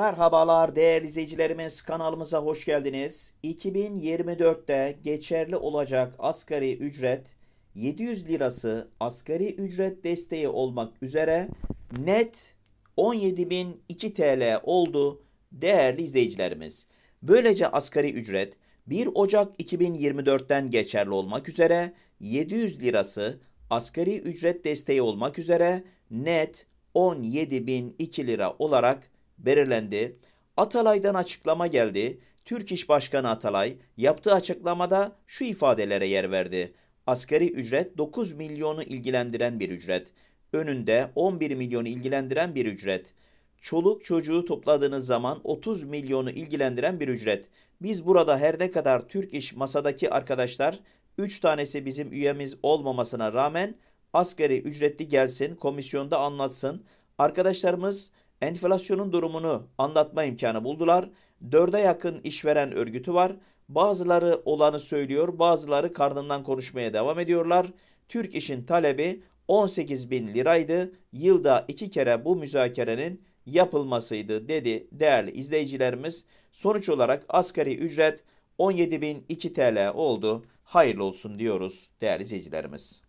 Merhabalar değerli izleyicilerimiz kanalımıza hoş geldiniz. 2024'te geçerli olacak asgari ücret 700 lirası asgari ücret desteği olmak üzere net 17.002 TL oldu değerli izleyicilerimiz. Böylece asgari ücret 1 Ocak 2024'ten geçerli olmak üzere 700 lirası asgari ücret desteği olmak üzere net 17.002 lira olarak belirlendi. Atalay'dan açıklama geldi. Türk İş Başkanı Atalay yaptığı açıklamada şu ifadelere yer verdi. Asgari ücret 9 milyonu ilgilendiren bir ücret. Önünde 11 milyonu ilgilendiren bir ücret. Çoluk çocuğu topladığınız zaman 30 milyonu ilgilendiren bir ücret. Biz burada her ne kadar Türk İş masadaki arkadaşlar 3 tanesi bizim üyemiz olmamasına rağmen asgari ücretli gelsin, komisyonda anlatsın. Arkadaşlarımız enflasyonun durumunu anlatma imkanı buldular. Dörde yakın işveren örgütü var. Bazıları olanı söylüyor, bazıları karnından konuşmaya devam ediyorlar. Türk işin talebi 18 bin liraydı. Yılda iki kere bu müzakerenin yapılmasıydı dedi değerli izleyicilerimiz. Sonuç olarak asgari ücret 17.002 TL oldu. Hayırlı olsun diyoruz değerli izleyicilerimiz.